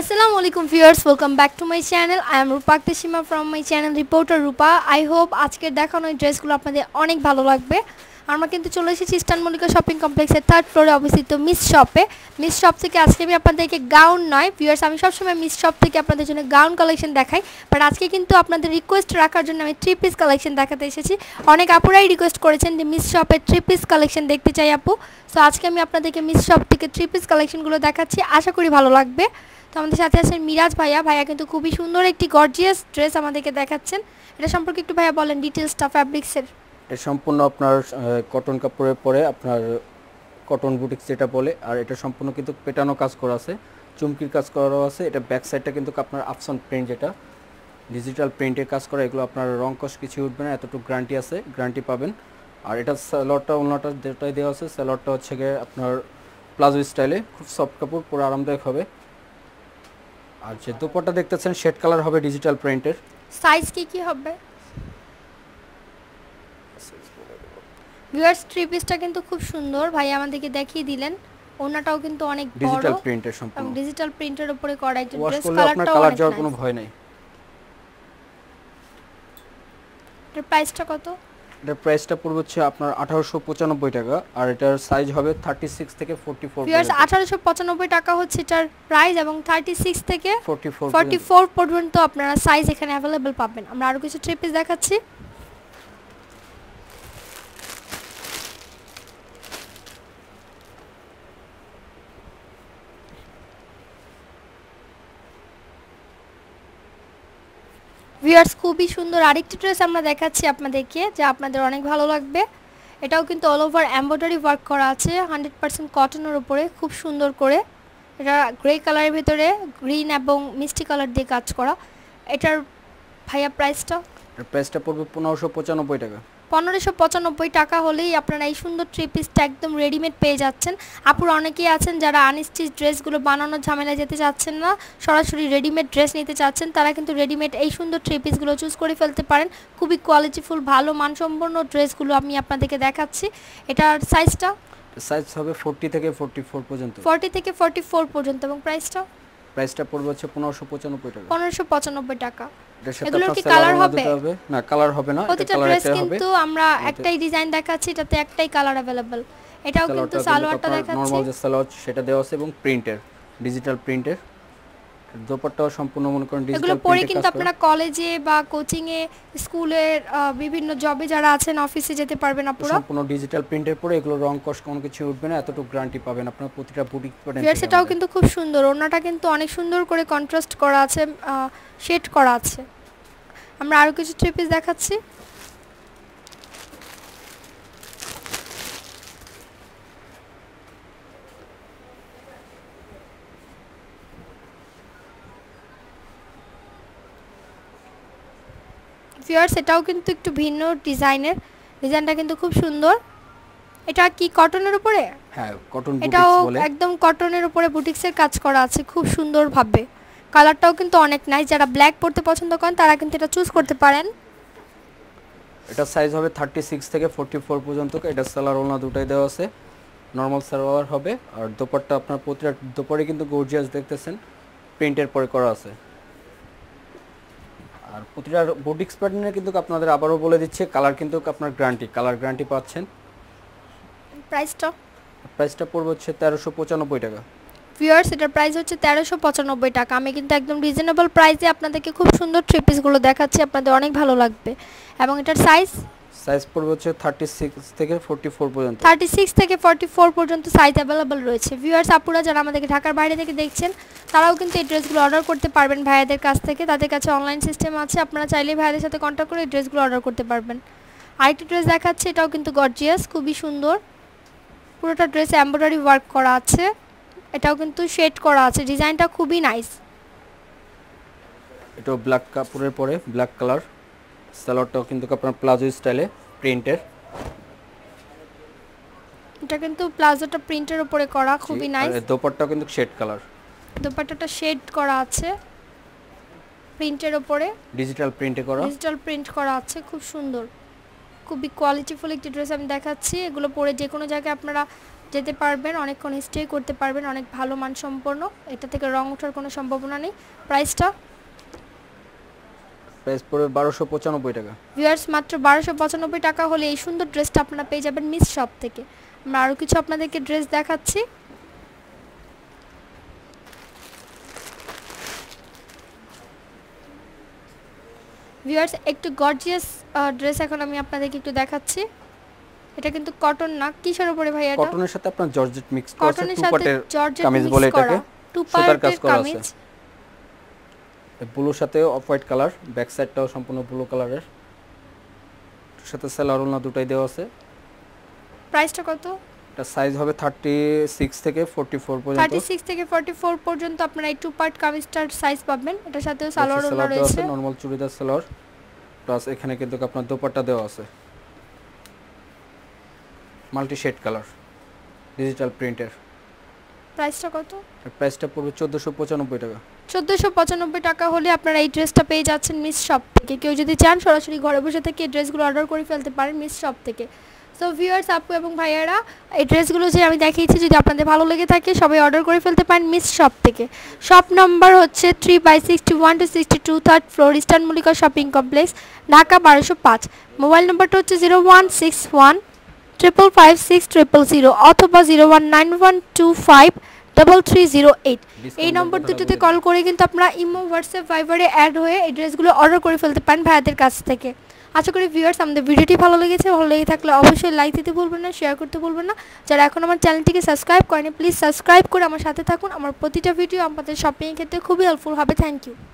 আসসালামু আলাইকুম viewers welcome back to my channel I am Rupa Aktashima from my channel reporter Rupa I hope আজকের দেখানো এই ড্রেসগুলো আপনাদের অনেক ভালো লাগবে আমরা কিন্তু চলে এসেছি ইস্টান শপিং কমপ্লেক্সের থার্ড ফ্লোরে অবস্থিত মিস শপে মিস শপ থেকে আজকে আমি আপনাদেরকে গাউন নয় ভিউয়ার্স আমি সবসময় মিস শপ থেকে আপনাদের জন্য গাউন কালেকশন দেখাই বাট আজকে কিন্তু আপনাদের রিকোয়েস্ট রাখার জন্য আমি থ্রি পিস কালেকশন দেখাতে এসেছি অনেক আপুরাই রিকোয়েস্ট করেছেন যে মিস শপে থ্রি পিস কালেকশন দেখতে চাই আপু সো আজকে আমি আপনাদেরকে মিস শপ থেকে থ্রি পিস কালেকশনগুলো দেখাচ্ছি আশা করি ভালো লাগবে তো আমাদের সাথে আছেন মিরাজ ভাইয়া ভাইয়া কিন্তু খুবই সুন্দর একটি গর্জিয়াস ড্রেস আমাদেরকে দেখাচ্ছেন এটা সম্পর্কে একটু ভাইয়া বলেন ডিটেলসটা ফ্যাব্রিক্সের এটা সম্পূর্ণ আপনার কটন কাপড়ের পরে আপনার কটন বুটিক যেটা বলে আর এটা সম্পূর্ণ কিন্তু পেটানো কাজ করা আছে চুমকির কাজ করারও আছে এটা ব্যাক সাইডটা কিন্তু আপনার আপসন প্রিন্ট যেটা ডিজিটাল প্রিন্টের কাজ করা এগুলো আপনার রং কষ কিছু উঠবে না এতটুকু গ্যারান্টি আছে গ্যারান্টি পাবেন আর এটা স্যালোয়ারটা অন্যটা যেটাই দেওয়া আছে স্যালোয়ারটা হচ্ছে গিয়ে আপনার প্লাজো স্টাইলে খুব সফট কাপড় পুরো আরামদায়ক হবে আর যে দোপাট্টা দেখতেছেন শেড কালার হবে ডিজিটাল প্রিন্টের সাইজ কি কি হবে ভিউয়ার্স থ্রি পিসটা কিন্তু খুব সুন্দর ভাই আমাদেরকে দেখিয়ে দিলেন ওনাটাও কিন্তু অনেক বড় ডিজিটাল প্রিন্টের সম্পূর্ণ ডিজিটাল প্রিন্টের উপরে করা একজন ড্রেস কালারটা কালার যাওয়ার কোনো ভয় নাই এর প্রাইসটা কত এটা প্রাইসটা পড়বে হচ্ছে আপনার 1895 টাকা আর এটার সাইজ হবে 36 থেকে 44 ভিউয়ার্স 1895 টাকা হচ্ছে এটার প্রাইস এবং 36 থেকে 44 44 পর্যন্ত আপনারা সাইজ এখানে अवेलेबल পাবেন আমরা আরো কিছু ট্রিপিস দেখাচ্ছি ভিউয়ার্স খুবই সুন্দর আরেকটি ড্রেস আমরা দেখাচ্ছি আপনাদেরকে যা আপনাদের অনেক ভালো লাগবে এটাও কিন্তু অল ওভার এম্ব্রয়ডারি ওয়ার্ক করা আছে হান্ড্রেড পার্সেন্ট কটনের উপরে খুব সুন্দর করে এটা গ্রে কালারের ভেতরে গ্রিন এবং মিষ্টি কালার দিয়ে কাজ করা এটার ভাইয়া প্রাইসটা প্রাইসটা পড়বে পনেরোশো পঁচানব্বই টাকা পনেরোশো পঁচানব্বই টাকা হলেই আপনারা এই সুন্দর থ্রি পিসটা একদম রেডিমেড পেয়ে যাচ্ছেন আপুর অনেকেই আছেন যারা আনস্টিচ ড্রেসগুলো বানানোর ঝামেলা যেতে চাচ্ছেন না সরাসরি রেডিমেড ড্রেস নিতে চাচ্ছেন তারা কিন্তু রেডিমেড এই সুন্দর থ্রি পিসগুলো চুজ করে ফেলতে পারেন খুবই কোয়ালিটিফুল ভালো মানসম্পন্ন ড্রেসগুলো আমি আপনাদেরকে দেখাচ্ছি এটার সাইজটা সাইজ হবে 40 থেকে 44 পর্যন্ত 40 থেকে 44 পর্যন্ত এবং প্রাইসটা প্রাইসটা পড়বে হচ্ছে 1595 টাকা 1595 টাকা এগুলোর কালার হবে কালার হবে না প্রতিটা কিন্তু আমরা একটাই ডিজাইন দেখাচ্ছি এটাতে একটাই কালার अवेलेबल এটাও কিন্তু সালোয়ারটা দেখাচ্ছি নরমাল যে সালোয়ার সেটা দেওয়া আছে এবং প্রিন্টের ডিজিটাল প্রিন্টের দোপাট্টাও সম্পূর্ণ মনে করেন এগুলো পরে কিন্তু আপনারা কলেজে বা কোচিং এ স্কুলের বিভিন্ন জবে যারা আছেন অফিসে যেতে পারবেন আপনারা সম্পূর্ণ ডিজিটাল প্রিন্টের পরে এগুলো রং কষ কোনো কিছু উঠবে না এতটুকু গ্যারান্টি পাবেন আপনারা প্রতিটা বুটিক পাবেন সেটাও কিন্তু খুব সুন্দর ওনাটা কিন্তু অনেক সুন্দর করে কন্ট্রাস্ট করা আছে শেড করা আছে আমরা আরো কিছু থ্রি পিস দেখাচ্ছি ইয়ার সেটাও কিন্তু একটু ভিন্ন ডিজাইনের ডিজাইনটা কিন্তু খুব সুন্দর এটা কি কটনের উপরে হ্যাঁ কটন এটাও একদম কটনের উপরে বুটিক্সের কাজ করা আছে খুব সুন্দর ভাবে কালারটাও কিন্তু অনেক নাইস যারা ব্ল্যাক পরতে পছন্দ করেন তারা কিন্তু এটা চুজ করতে পারেন এটা সাইজ হবে 36 থেকে 44 পর্যন্ত এটা সালার ওনা দুটাই দেওয়া আছে নর্মাল সালোয়ার হবে আর দোপাট্টা আপনার প্রতিটা দোপাড়ে কিন্তু গর্জিয়াস দেখতেছেন প্রিন্টের পরে করা আছে আর প্রতিটা বোর্ড এক্সপার্টনের কিন্তু আপনাদের আবারও বলে দিচ্ছে কালার কিন্তু আপনার গ্যারান্টি কালার গ্যারান্টি পাচ্ছেন প্রাইসটা প্রাইসটা পড়বে হচ্ছে তেরোশো পঁচানব্বই টাকা ভিউয়ার্স এটার প্রাইস হচ্ছে তেরোশো পঁচানব্বই টাকা আমি কিন্তু একদম রিজনেবল প্রাইসে আপনাদেরকে খুব সুন্দর থ্রি পিসগুলো দেখাচ্ছি আপনাদের অনেক ভালো লাগবে এবং এটার সাইজ সাইজ পড়বে হচ্ছে 36 থেকে 44 পর্যন্ত 36 থেকে 44 পর্যন্ত সাইজ अवेलेबल রয়েছে ভিউয়ার্স আপুরা যারা আমাদেরকে ঢাকার বাইরে থেকে দেখছেন তারাও কিন্তু এই ড্রেসগুলো অর্ডার করতে পারবেন ভাইয়াদের কাছ থেকে তাদের কাছে অনলাইন সিস্টেম আছে আপনারা চাইলে ভাইয়াদের সাথে কন্ট্যাক্ট করে এই ড্রেসগুলো অর্ডার করতে পারবেন আরেকটি ড্রেস দেখাচ্ছে এটাও কিন্তু গর্জিয়াস খুবই সুন্দর পুরোটা ড্রেস এমব্রয়ডারি ওয়ার্ক করা আছে এটাও কিন্তু শেড করা আছে ডিজাইনটা খুবই নাইস এটাও ব্ল্যাক কাপড়ের পরে ব্ল্যাক কালার সালোয়ারটাও কিন্তু আপনার প্লাজো স্টাইলে প্রিন্টের এটা কিন্তু প্লাজোটা প্রিন্টের উপরে করা খুবই নাইস আর দোপাট্টাও কিন্তু শেড কালার দোপাট্টাটা শেড করা আছে প্রিন্টের উপরে ডিজিটাল প্রিন্টে করা ডিজিটাল প্রিন্ট করা আছে খুব সুন্দর খুবই কোয়ালিটিফুল একটি ড্রেস আমি দেখাচ্ছি এগুলো পরে যে কোনো জায়গায় আপনারা যেতে পারবেন অনেকক্ষণ স্টে করতে পারবেন অনেক ভালো মানসম্পন্ন এটা থেকে রং ওঠার কোনো সম্ভাবনা নেই প্রাইসটা প্রাইস পড়বে বারোশো পঁচানব্বই টাকা ভিউয়ার্স মাত্র বারোশো পঁচানব্বই টাকা হলে এই সুন্দর ড্রেসটা আপনারা পেয়ে যাবেন মিস শপ থেকে আমরা আরও কিছু আপনাদেরকে ড্রেস দেখাচ্ছি ভিউয়ার্স একটু গর্জিয়াস ড্রেস এখন আমি আপনাদেরকে একটু দেখাচ্ছি এটা কিন্তু কটন না কিসের উপরে ভাই এটা কটনের সাথে আপনার জর্জেট মিক্স করা আছে টু পার্টের কামিজ বলে টু পার্টের কামিজ ব্লুর সাথে অফ হোয়াইট কালার ব্যাক সাইডটাও সম্পূর্ণ ব্লু কালারের সাথে স্যালার ওলনা দুটাই দেওয়া আছে প্রাইসটা কত এটা সাইজ হবে 36 থেকে 44 পর্যন্ত 36 থেকে 44 পর্যন্ত আপনারা এই টু পার্ট কামিস্টার সাইজ পাবেন এটা সাথে সালোয়ার ওলনা রয়েছে নরমাল চুড়িদার সালোয়ার প্লাস এখানে কিন্তু আপনার দোপাট্টা দেওয়া আছে মাল্টি শেড কালার ডিজিটাল প্রিন্টের প্রাইসটা কত প্রাইসটা পড়বে 1495 টাকা চোদ্দোশো পঁচানব্বই টাকা হলে আপনারা এই ড্রেসটা পেয়ে যাচ্ছেন মিস শপ থেকে কেউ যদি চান সরাসরি ঘরে বসে থেকে এই ড্রেসগুলো অর্ডার করে ফেলতে পারেন মিস শপ থেকে সো ভিউয়ার্স আপু এবং ভাইয়ারা এই ড্রেসগুলো যে আমি দেখিয়েছি যদি আপনাদের ভালো লেগে থাকে সবাই অর্ডার করে ফেলতে পারেন মিস শপ থেকে শপ নম্বর হচ্ছে three by sixty one two sixty two third floor eastern Mallika shopping complex Dhaka বারোশো পাঁচ মোবাইল নম্বরটা হচ্ছে zero one six one triple five six triple zero অথবা zero one nine one two five double three zero eight এই number দুটোতে call করে কিন্তু আপনারা ইমো হোয়াটসঅ্যাপ ভাইবারে অ্যাড হয়ে এই ড্রেসগুলো অর্ডার করে ফেলতে পারেন ভাইয়াদের কাছ থেকে আশা করি ভিউয়ার্স আমাদের ভিডিওটি ভালো লেগেছে ভালো লেগে থাকলে অবশ্যই লাইক দিতে ভুলবেন না শেয়ার করতে ভুলবেন না যারা এখন আমার চ্যানেলটিকে সাবস্ক্রাইব করেনি প্লিজ সাবস্ক্রাইব করে আমার সাথে থাকুন আমার প্রতিটা ভিডিও আমাদের শপিংয়ের ক্ষেত্রে খুবই হেল্পফুল হবে থ্যাংক ইউ